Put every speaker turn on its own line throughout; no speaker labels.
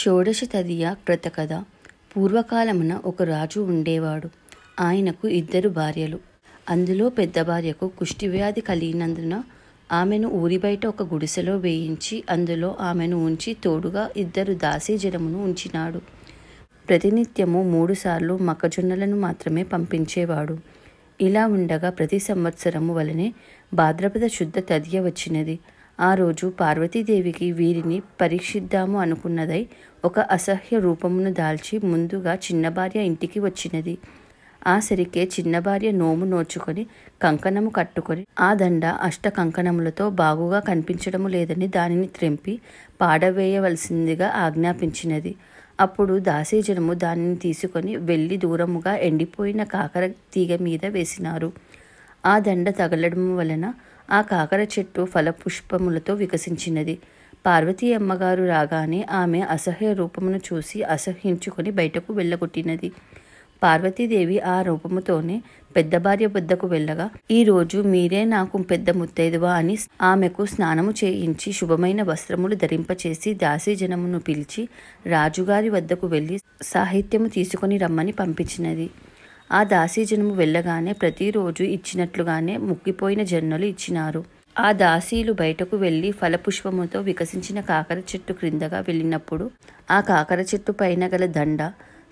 షోడశతదియ కథ పూర్వకాలమున ఒక రాజు ఉండేవాడు ఆయనకు ఇద్దరు భార్యలు అందులో పెద్ద భార్యకు కుష్టివ్యాధి కలిగినందున ఆమెను ఊరి బయట ఒక గుడిసెలో వేయించి అందులో ఆమెను ఉంచి తోడుగా ఇద్దరు దాసీ జనమును ఉంచినాడు ప్రతినిత్యము మూడుసార్లు మొక్కజొన్నలను మాత్రమే పంపించేవాడు ఇలా ఉండగా ప్రతి సంవత్సరము వలనే భాద్రపద శుద్ధ తదియ వచ్చినది ఆ రోజు పార్వతీదేవికి వీరిని పరీక్షిద్దాము అనుకున్నదై ఒక అసహ్య రూపమును దాల్చి ముందుగా చిన్నభార్య ఇంటికి వచ్చినది ఆ సరికే చిన్నభార్య నోము నోచుకొని కంకణము కట్టుకొని ఆ దండ అష్ట కంకణములతో బాగుగా కనిపించడము లేదని దానిని త్రెంపి పాడవేయవలసిందిగా ఆజ్ఞాపించినది అప్పుడు దాసీజనము దానిని తీసుకొని వెళ్ళి దూరముగా ఎండిపోయిన కాకర తీగ మీద వేసినారు ఆ దండ తగలడం వలన ఆ కాకర చెట్టు ఫలపుష్పములతో వికసించినది పార్వతీ అమ్మగారు రాగానే ఆమె అసహ్య రూపమును చూసి అసహ్యించుకొని బయటకు వెళ్ళగొట్టినది పార్వతీదేవి ఆ రూపముతోనే పెద్ద భార్య వద్దకు వెళ్ళగా ఈరోజు మీరే నాకు పెద్ద ముత్తైదువా అని ఆమెకు స్నానము చేయించి శుభమైన వస్త్రములు ధరింపచేసి దాసీజనమును పిలిచి రాజుగారి వద్దకు వెళ్ళి సాహిత్యము తీసుకొని రమ్మని పంపించినది ఆ దాసీజనము వెళ్ళగానే ప్రతిరోజు ఇచ్చినట్లుగానే ముక్కిపోయిన జన్నలు ఇచ్చినారు ఆ దాసీలు బయటకు వెళ్ళి ఫలపుష్పముతో వికసించిన కాకర చెట్టు క్రిందగా వెళ్ళినప్పుడు ఆ కాకర చెట్టు పైన గల దండ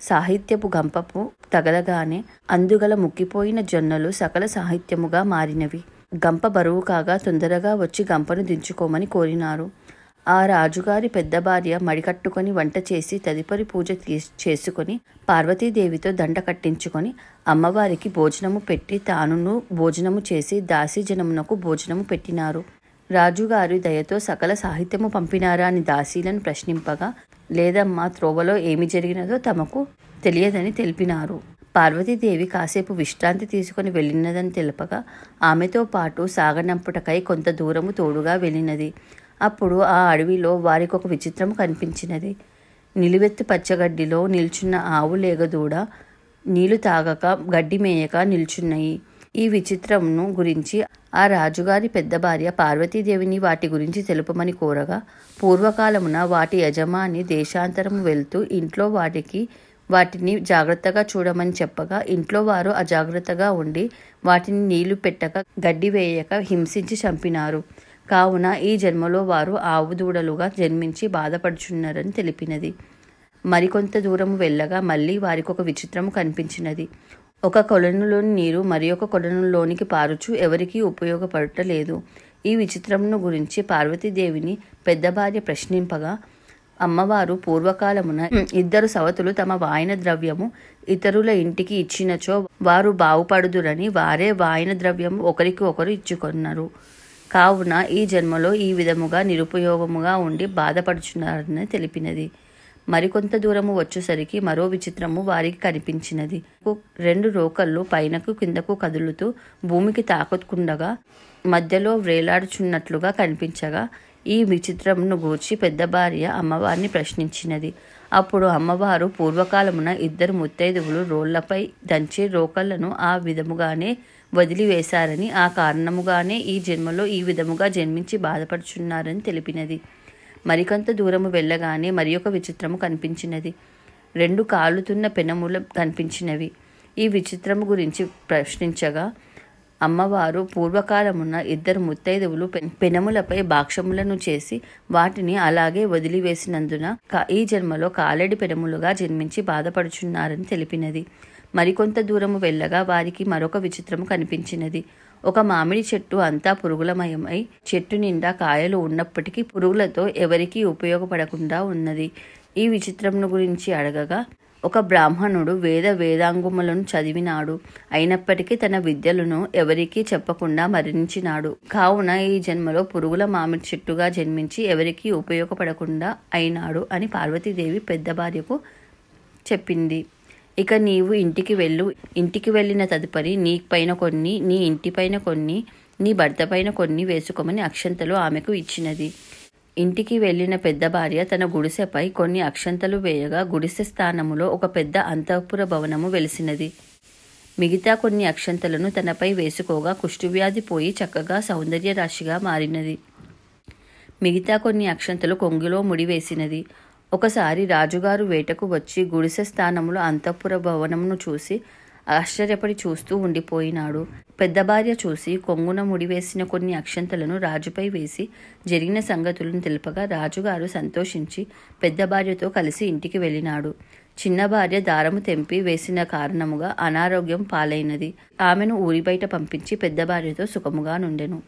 సాహిత్యపు గంపపు తగలగానే అందుగల ముక్కిపోయిన జొన్నలు సకల సాహిత్యముగా మారినవి గంప బరువు కాగా తొందరగా వచ్చి గంపను దించుకోమని కోరినారు ఆ రాజుగారి పెద్ద భార్య మడికట్టుకొని వంట చేసి తదుపరి పూజ చేసుకొని పార్వతీదేవితో దండ కట్టించుకొని అమ్మవారికి భోజనము పెట్టి తానును భోజనము చేసి దాసీజనమునకు భోజనము పెట్టినారు రాజుగారి దయతో సకల సాహిత్యము పంపినారా అని దాసీలను ప్రశ్నింపగా లేదమ్మా త్రోవలో ఏమి జరిగినదో తమకు తెలియదని తెలిపినారు పార్వతీదేవి కాసేపు విశ్రాంతి తీసుకుని వెళ్ళినదని తెలపగా ఆమెతో పాటు సాగనంపుటకై కొంత దూరము తోడుగా వెళ్ళినది అప్పుడు ఆ అడవిలో వారికి ఒక విచిత్రం కనిపించినది నిలువెత్తి పచ్చగడ్డిలో నిల్చున్న ఆవు లేగదూడ నీళ్లు తాగక గడ్డి మేయక నిల్చున్నాయి ఈ విచిత్రంను గురించి ఆ రాజుగారి పెద్ద భార్య పార్వతీదేవిని వాటి గురించి తెలుపమని కోరగా పూర్వకాలమున వాటి యజమాని దేశాంతరం వెళ్తూ ఇంట్లో వాటికి వాటిని జాగ్రత్తగా చూడమని చెప్పగా ఇంట్లో వారు అజాగ్రత్తగా ఉండి వాటిని నీళ్లు పెట్టక గడ్డి వేయక హింసించి చంపినారు కావున ఈ జన్మలో వారు ఆవుదూడలుగా జన్మించి బాధపడుచున్నారని తెలిపినది మరికొంత దూరం వెళ్ళగా మళ్ళీ వారికి ఒక విచిత్రము కనిపించినది ఒక కొలనులోని నీరు మరి ఒక కొలనులోనికి పారుచు ఎవరికీ ఉపయోగపడటలేదు ఈ విచిత్రమును గురించి పార్వతీదేవిని పెద్ద భార్య ప్రశ్నింపగా అమ్మవారు పూర్వకాలమున ఇద్దరు సవతులు తమ వాయన ద్రవ్యము ఇతరుల ఇంటికి ఇచ్చినచో వారు బాగుపడుదురని వారే వాయన ద్రవ్యము ఒకరికి ఒకరు ఇచ్చుకొన్నారు కావున ఈ జన్మలో ఈ విధముగా నిరుపయోగముగా ఉండి బాధపడుచున్నారని తెలిపినది మరికొంత దూరము వచ్చేసరికి మరో విచిత్రము వారికి కనిపించినది రెండు రోకళ్ళు పైనకు కిందకు కదులుతూ భూమికి తాకుతుండగా మధ్యలో వ్రేలాడుచున్నట్లుగా కనిపించగా ఈ విచిత్రమును గూర్చి పెద్ద భార్య అమ్మవారిని ప్రశ్నించినది అప్పుడు అమ్మవారు పూర్వకాలమున ఇద్దరు ముత్తైదువులు రోళ్లపై దంచి రోకళ్లను ఆ విధముగానే వదిలివేశారని ఆ కారణముగానే ఈ జన్మలో ఈ విధముగా జన్మించి బాధపడుచున్నారని తెలిపినది మరికొంత దూరము వెళ్ళగానే మరి ఒక విచిత్రము కనిపించినది రెండు కాలుతున్న పెనములు కనిపించినవి ఈ విచిత్రము గురించి ప్రశ్నించగా అమ్మవారు పూర్వకాలమున్న ఇద్దరు ముత్తైదువులు పెనములపై బాక్షములను చేసి వాటిని అలాగే వదిలివేసినందున ఈ జన్మలో కాలడి పెనములుగా జన్మించి బాధపడుచున్నారని తెలిపినది మరికొంత దూరము వెళ్ళగా వారికి మరొక విచిత్రము కనిపించినది ఒక మామిడి చెట్టు అంతా పురుగులమయమై చెట్టు నిండా కాయలు ఉన్నప్పటికీ పురుగులతో ఎవరికీ ఉపయోగపడకుండా ఉన్నది ఈ విచిత్రమును గురించి అడగగా ఒక బ్రాహ్మణుడు వేద వేదాంగుములను చదివినాడు అయినప్పటికీ తన విద్యలను ఎవరికీ చెప్పకుండా మరణించినాడు కావున ఈ జన్మలో పురుగుల మామిడి చెట్టుగా జన్మించి ఎవరికీ ఉపయోగపడకుండా అయినాడు అని పార్వతీదేవి పెద్ద భార్యకు చెప్పింది ఇక నీవు ఇంటికి వెళ్ళు ఇంటికి వెళ్ళిన తదుపరి నీ పైన కొన్ని నీ ఇంటి పైన కొన్ని నీ భర్త పైన కొన్ని వేసుకోమని అక్షంతలు ఆమెకు ఇచ్చినది ఇంటికి వెళ్లిన పెద్ద భార్య తన గుడిసెపై కొన్ని అక్షంతలు వేయగా గుడిసె స్థానములో ఒక పెద్ద అంతఃపుర భవనము వెలిసినది మిగతా కొన్ని అక్షంతలను తనపై వేసుకోగా కుష్ఠువ్యాధి పోయి చక్కగా సౌందర్య రాశిగా మారినది మిగతా కొన్ని అక్షంతలు కొంగిలో ముడివేసినది ఒకసారి రాజుగారు వేటకు వచ్చి గుడిసె స్థానంలో అంతఃపుర భవనమును చూసి ఆశ్చర్యపడి చూస్తూ ఉండిపోయినాడు పెద్ద భార్య చూసి కొంగున ముడివేసిన కొన్ని అక్షంతలను రాజుపై వేసి జరిగిన సంగతులను తెలుపగా రాజుగారు సంతోషించి పెద్ద భార్యతో కలిసి ఇంటికి వెళ్ళినాడు చిన్న భార్య దారము తెంపి వేసిన కారణముగా అనారోగ్యం పాలైనది ఆమెను ఊరి బయట పంపించి పెద్ద భార్యతో సుఖముగా నుండెను